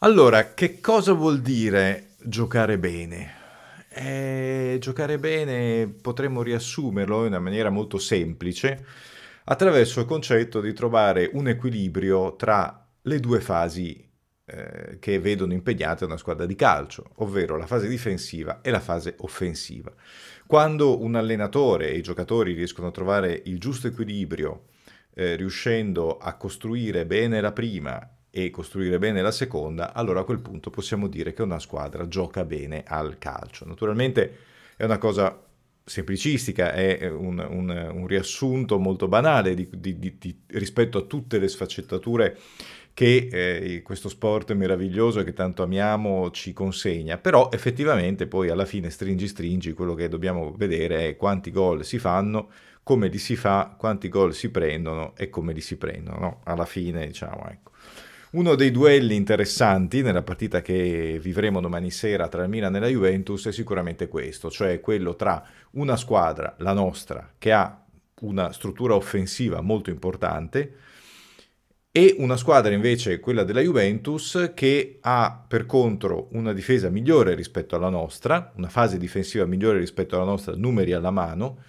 Allora, che cosa vuol dire giocare bene? Eh, giocare bene potremmo riassumerlo in una maniera molto semplice attraverso il concetto di trovare un equilibrio tra le due fasi eh, che vedono impegnate una squadra di calcio, ovvero la fase difensiva e la fase offensiva. Quando un allenatore e i giocatori riescono a trovare il giusto equilibrio, eh, riuscendo a costruire bene la prima e costruire bene la seconda, allora a quel punto possiamo dire che una squadra gioca bene al calcio. Naturalmente è una cosa semplicistica, è un, un, un riassunto molto banale di, di, di, rispetto a tutte le sfaccettature che eh, questo sport meraviglioso che tanto amiamo ci consegna, però effettivamente poi alla fine stringi stringi quello che dobbiamo vedere è quanti gol si fanno, come li si fa, quanti gol si prendono e come li si prendono, no? alla fine diciamo ecco. Uno dei duelli interessanti nella partita che vivremo domani sera tra il Milan e la Juventus è sicuramente questo, cioè quello tra una squadra, la nostra, che ha una struttura offensiva molto importante, e una squadra invece, quella della Juventus, che ha per contro una difesa migliore rispetto alla nostra, una fase difensiva migliore rispetto alla nostra, numeri alla mano,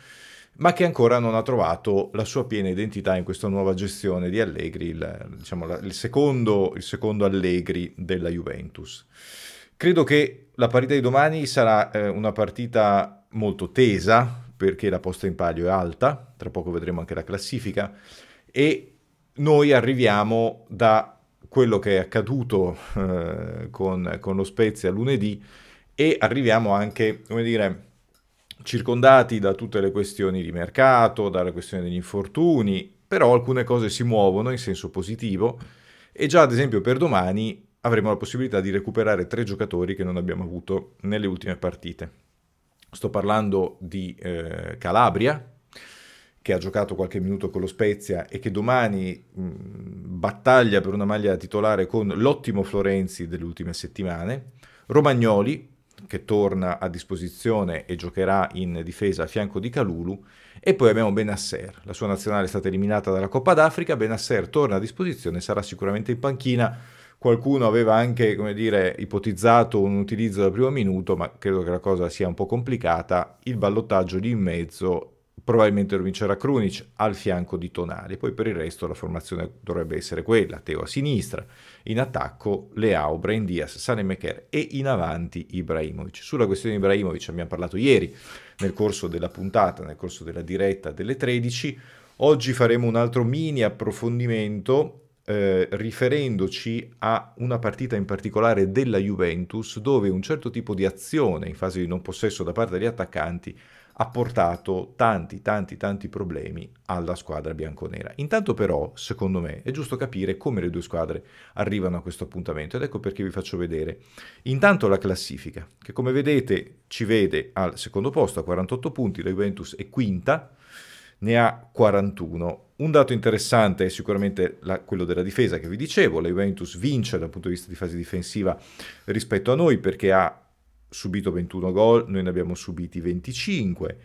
ma che ancora non ha trovato la sua piena identità in questa nuova gestione di Allegri, il, diciamo, il, secondo, il secondo, Allegri della Juventus. Credo che la partita di domani sarà eh, una partita molto tesa, perché la posta in palio è alta, tra poco vedremo anche la classifica, e noi arriviamo da quello che è accaduto eh, con, con lo Spezia lunedì e arriviamo anche, come dire, circondati da tutte le questioni di mercato, dalla questione degli infortuni, però alcune cose si muovono in senso positivo e già ad esempio per domani avremo la possibilità di recuperare tre giocatori che non abbiamo avuto nelle ultime partite. Sto parlando di eh, Calabria, che ha giocato qualche minuto con lo Spezia e che domani mh, battaglia per una maglia titolare con l'ottimo Florenzi delle ultime settimane, Romagnoli, che torna a disposizione e giocherà in difesa a fianco di Kalulu e poi abbiamo Benasser, la sua nazionale è stata eliminata dalla Coppa d'Africa, Benasser torna a disposizione, sarà sicuramente in panchina, qualcuno aveva anche dire, ipotizzato un utilizzo dal primo minuto, ma credo che la cosa sia un po' complicata, il ballottaggio lì in mezzo probabilmente lo vincerà Krunic al fianco di Tonali, poi per il resto la formazione dovrebbe essere quella, Teo a sinistra, in attacco Leao, Brain Diaz, Sanemeker e in avanti Ibrahimovic. Sulla questione di Ibrahimovic abbiamo parlato ieri nel corso della puntata, nel corso della diretta delle 13, oggi faremo un altro mini approfondimento eh, riferendoci a una partita in particolare della Juventus dove un certo tipo di azione in fase di non possesso da parte degli attaccanti ha portato tanti, tanti, tanti problemi alla squadra bianconera. Intanto però, secondo me, è giusto capire come le due squadre arrivano a questo appuntamento ed ecco perché vi faccio vedere. Intanto la classifica, che come vedete ci vede al secondo posto a 48 punti, la Juventus è quinta, ne ha 41. Un dato interessante è sicuramente la, quello della difesa che vi dicevo, la Juventus vince dal punto di vista di fase difensiva rispetto a noi perché ha subito 21 gol, noi ne abbiamo subiti 25.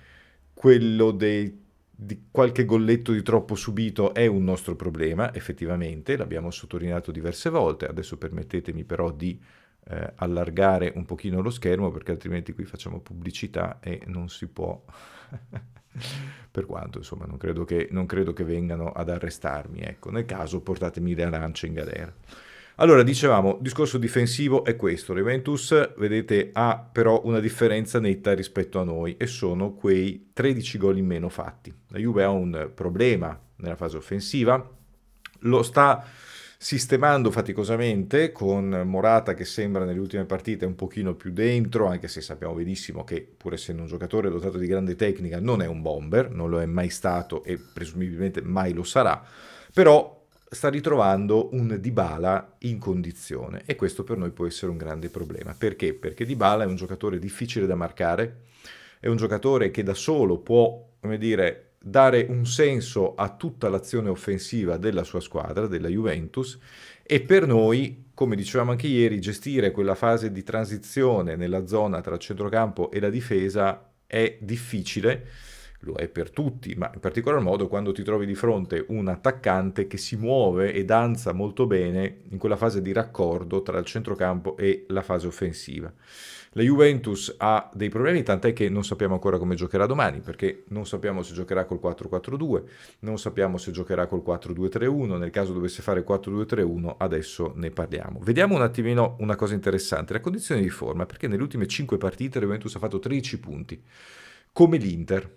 Quello dei, di qualche golletto di troppo subito è un nostro problema, effettivamente, l'abbiamo sottolineato diverse volte. Adesso permettetemi però di eh, allargare un pochino lo schermo perché altrimenti qui facciamo pubblicità e non si può... per quanto insomma non credo, che, non credo che vengano ad arrestarmi, ecco, nel caso portatemi le arance in galera. Allora, dicevamo, il discorso difensivo è questo. La Juventus, vedete, ha però una differenza netta rispetto a noi e sono quei 13 gol in meno fatti. La Juve ha un problema nella fase offensiva, lo sta sistemando faticosamente con Morata che sembra nelle ultime partite un pochino più dentro, anche se sappiamo benissimo che pur essendo un giocatore dotato di grande tecnica non è un bomber, non lo è mai stato e presumibilmente mai lo sarà, però sta ritrovando un Dybala in condizione e questo per noi può essere un grande problema. Perché? Perché Dybala è un giocatore difficile da marcare, è un giocatore che da solo può, come dire, dare un senso a tutta l'azione offensiva della sua squadra, della Juventus, e per noi, come dicevamo anche ieri, gestire quella fase di transizione nella zona tra il centrocampo e la difesa è difficile lo è per tutti, ma in particolar modo quando ti trovi di fronte un attaccante che si muove e danza molto bene in quella fase di raccordo tra il centrocampo e la fase offensiva. La Juventus ha dei problemi, tant'è che non sappiamo ancora come giocherà domani, perché non sappiamo se giocherà col 4-4-2, non sappiamo se giocherà col 4-2-3-1, nel caso dovesse fare 4-2-3-1 adesso ne parliamo. Vediamo un attimino una cosa interessante, la condizione di forma, perché nelle ultime 5 partite la Juventus ha fatto 13 punti, come l'Inter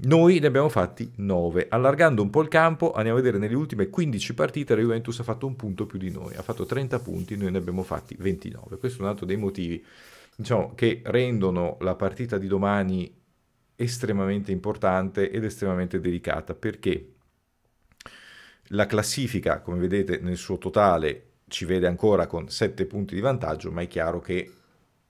noi ne abbiamo fatti 9. Allargando un po' il campo, andiamo a vedere nelle ultime 15 partite la Juventus ha fatto un punto più di noi, ha fatto 30 punti, noi ne abbiamo fatti 29. Questo è un altro dei motivi diciamo, che rendono la partita di domani estremamente importante ed estremamente delicata, perché la classifica, come vedete nel suo totale, ci vede ancora con 7 punti di vantaggio, ma è chiaro che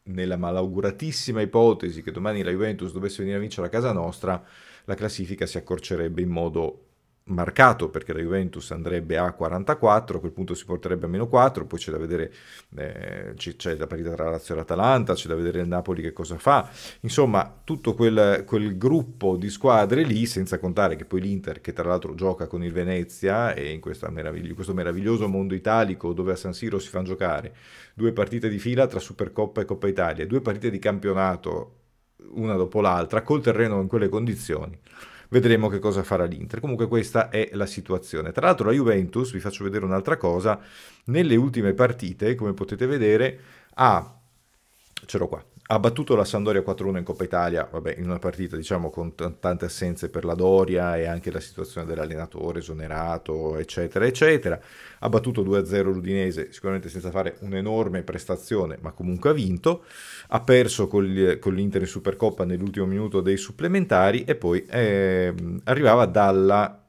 nella malauguratissima ipotesi che domani la Juventus dovesse venire a vincere a casa nostra, la classifica si accorcerebbe in modo marcato perché la Juventus andrebbe a 44, a quel punto si porterebbe a meno 4, poi c'è da vedere, eh, c'è la partita tra Lazio e Atalanta, c'è da vedere il Napoli che cosa fa, insomma tutto quel, quel, gruppo di squadre lì, senza contare che poi l'Inter che tra l'altro gioca con il Venezia e in meravigli- questo meraviglioso mondo italico dove a San Siro si fanno giocare due partite di fila tra Supercoppa e Coppa Italia, due partite di campionato una dopo l'altra, col terreno in quelle condizioni, vedremo che cosa farà l'Inter. Comunque questa è la situazione. Tra l'altro la Juventus, vi faccio vedere un'altra cosa, nelle ultime partite, come potete vedere, ha, ce l'ho qua, ha battuto la Sandoria 4-1 in Coppa Italia, vabbè, in una partita diciamo con t- tante assenze per la Doria e anche la situazione dell'allenatore esonerato, eccetera, eccetera. Ha battuto 2-0 l'Udinese, sicuramente senza fare un'enorme prestazione, ma comunque ha vinto. Ha perso col, con l'Inter in Supercoppa nell'ultimo minuto dei supplementari e poi eh, arrivava dalla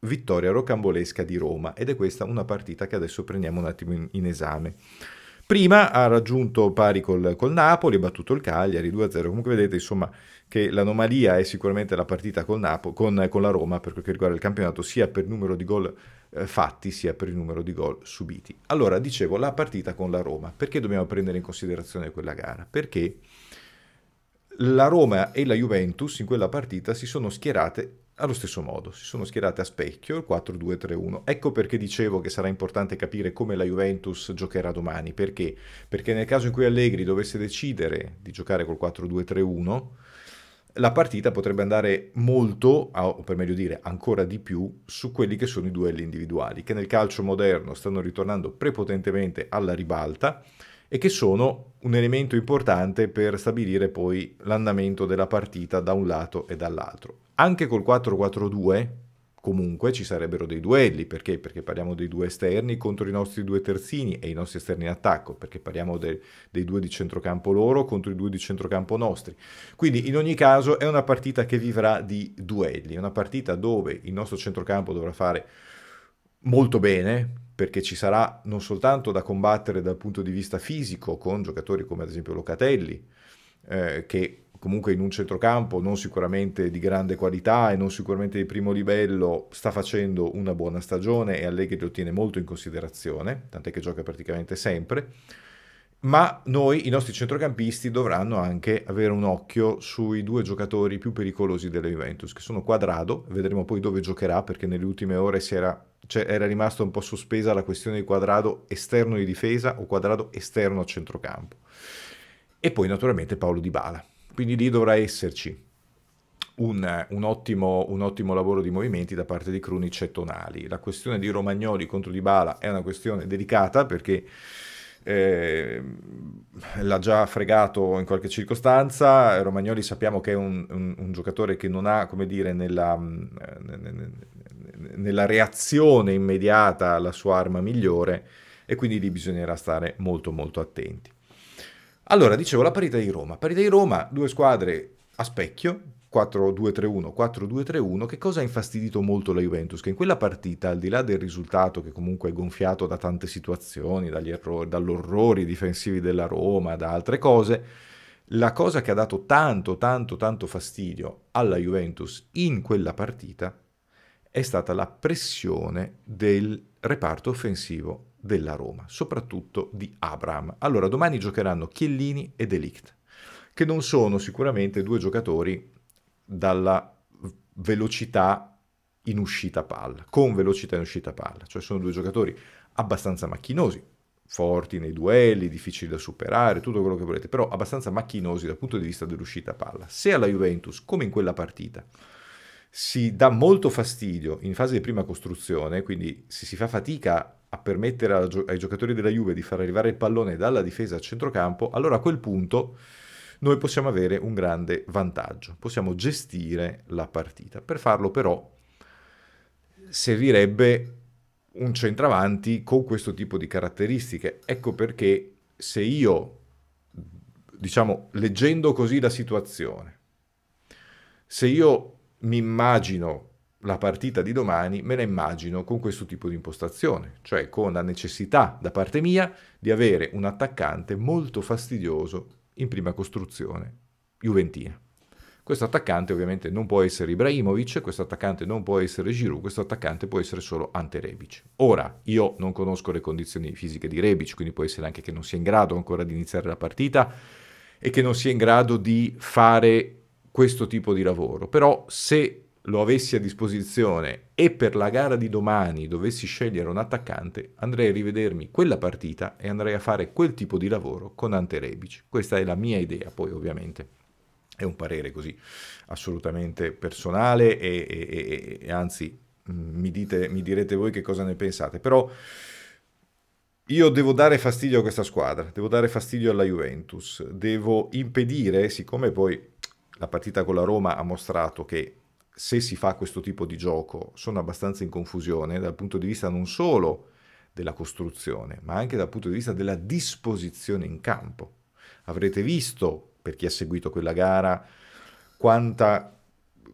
vittoria rocambolesca di Roma ed è questa una partita che adesso prendiamo un attimo in, in esame. Prima ha raggiunto pari col, col Napoli, ha battuto il Cagliari 2-0. Comunque vedete insomma che l'anomalia è sicuramente la partita Napo, con, con, la Roma per quel che riguarda il campionato, sia per il numero di gol eh, fatti sia per il numero di gol subiti. Allora, dicevo, la partita con la Roma, perché dobbiamo prendere in considerazione quella gara? Perché la Roma e la Juventus in quella partita si sono schierate allo stesso modo, si sono schierate a specchio il 4-2-3-1. Ecco perché dicevo che sarà importante capire come la Juventus giocherà domani, perché? Perché nel caso in cui Allegri dovesse decidere di giocare col 4-2-3-1, la partita potrebbe andare molto, o per meglio dire ancora di più, su quelli che sono i duelli individuali, che nel calcio moderno stanno ritornando prepotentemente alla ribalta e che sono un elemento importante per stabilire poi l'andamento della partita da un lato e dall'altro. Anche col 4-4-2 comunque ci sarebbero dei duelli, perché? Perché parliamo dei due esterni contro i nostri due terzini e i nostri esterni in attacco, perché parliamo de- dei due di centrocampo loro contro i due di centrocampo nostri. Quindi in ogni caso è una partita che vivrà di duelli, è una partita dove il nostro centrocampo dovrà fare molto bene, perché ci sarà non soltanto da combattere dal punto di vista fisico con giocatori come ad esempio Locatelli, eh, che comunque in un centrocampo non sicuramente di grande qualità e non sicuramente di primo livello sta facendo una buona stagione e Allegri lo tiene molto in considerazione, tant'è che gioca praticamente sempre, ma noi, i nostri centrocampisti, dovranno anche avere un occhio sui due giocatori più pericolosi della Juventus, che sono Quadrado, vedremo poi dove giocherà perché nelle ultime ore si era cioè, era rimasta un po' sospesa la questione di quadrato esterno di difesa o quadrato esterno a centrocampo. E poi naturalmente Paolo Di Bala. Quindi lì dovrà esserci un, un, ottimo, un, ottimo, lavoro di movimenti da parte di Cruni e Tonali. La questione di Romagnoli contro Dybala è una questione delicata perché eh, l'ha già fregato in qualche circostanza. Romagnoli sappiamo che è un, un, un giocatore che non ha, come dire, nella, mm, nella, reazione immediata la sua arma migliore e quindi lì bisognerà stare molto molto attenti. Allora, dicevo, la parità di Roma. Parità di Roma, due squadre a specchio, 4-2-3-1, 4-2-3-1, che cosa ha infastidito molto la Juventus? Che in quella partita, al di là del risultato che comunque è gonfiato da tante situazioni, dagli errori, dall'orrori difensivi della Roma, da altre cose, la cosa che ha dato tanto, tanto, tanto fastidio alla Juventus in quella partita è stata la pressione del reparto offensivo della Roma, soprattutto di Abram. Allora, domani giocheranno Chiellini e Delict, che non sono sicuramente due giocatori dalla velocità in uscita palla, con velocità in uscita palla, cioè sono due giocatori abbastanza macchinosi, forti nei duelli, difficili da superare, tutto quello che volete, però abbastanza macchinosi dal punto di vista dell'uscita palla. Se alla Juventus, come in quella partita, si dà molto fastidio in fase di prima costruzione, quindi se si fa fatica a permettere ai giocatori della Juve di far arrivare il pallone dalla difesa al centrocampo, allora a quel punto noi possiamo avere un grande vantaggio, possiamo gestire la partita. Per farlo però servirebbe un centravanti con questo tipo di caratteristiche. Ecco perché se io, diciamo, leggendo così la situazione, se io mi immagino la partita di domani me la immagino con questo tipo di impostazione, cioè con la necessità da parte mia di avere un attaccante molto fastidioso in prima costruzione juventina. Questo attaccante ovviamente non può essere Ibrahimovic, questo attaccante non può essere Giroud, questo attaccante può essere solo Ante Rebic. Ora, io non conosco le condizioni fisiche di Rebic, quindi può essere anche che non sia in grado ancora di iniziare la partita e che non sia in grado di fare questo tipo di lavoro. Però se lo avessi a disposizione e per la gara di domani dovessi scegliere un attaccante, andrei a rivedermi quella partita e andrei a fare quel tipo di lavoro con Ante Rebic. Questa è la mia idea, poi ovviamente è un parere così assolutamente personale e, e, e, e anzi mm, mi, dite, mi direte voi che cosa ne pensate, però... Io devo dare fastidio a questa squadra, devo dare fastidio alla Juventus, devo impedire, siccome poi la partita con la Roma ha mostrato che se si fa questo tipo di gioco, sono abbastanza in confusione dal punto di vista non solo della costruzione, ma anche dal punto di vista della disposizione in campo. Avrete visto, per chi ha seguito quella gara, quanta,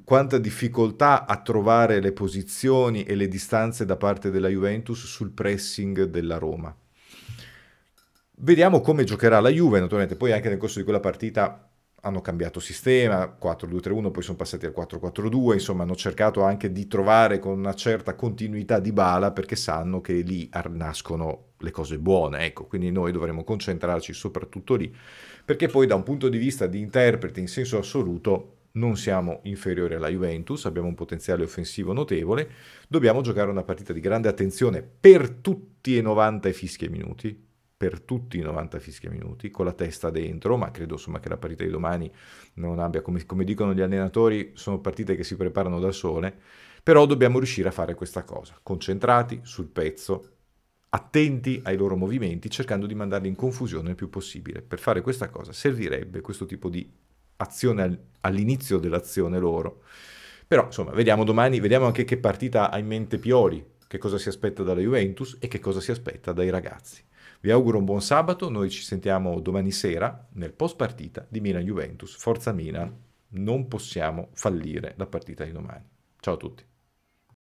quanta difficoltà a trovare le posizioni e le distanze da parte della Juventus sul pressing della Roma. Vediamo come giocherà la Juve, naturalmente, poi anche nel corso di quella partita hanno cambiato sistema, 4-2-3-1, poi sono passati al 4-4-2, insomma hanno cercato anche di trovare con una certa continuità di bala perché sanno che lì nascono le cose buone, ecco, quindi noi dovremmo concentrarci soprattutto lì, perché poi da un punto di vista di interpreti in senso assoluto non siamo inferiori alla Juventus, abbiamo un potenziale offensivo notevole, dobbiamo giocare una partita di grande attenzione per tutti e 90 e fischi e minuti, per tutti i 90 fischia minuti, con la testa dentro, ma credo insomma che la partita di domani non abbia, come, come dicono gli allenatori, sono partite che si preparano da sole, però dobbiamo riuscire a fare questa cosa, concentrati sul pezzo, attenti ai loro movimenti, cercando di mandarli in confusione il più possibile. Per fare questa cosa servirebbe questo tipo di azione all'inizio dell'azione loro. Però insomma, vediamo domani, vediamo anche che partita ha in mente Pioli, che cosa si aspetta dalla Juventus e che cosa si aspetta dai ragazzi. Vi auguro un buon sabato, noi ci sentiamo domani sera nel post partita di Milan-Juventus. Forza Milan, non possiamo fallire la partita di domani. Ciao a tutti.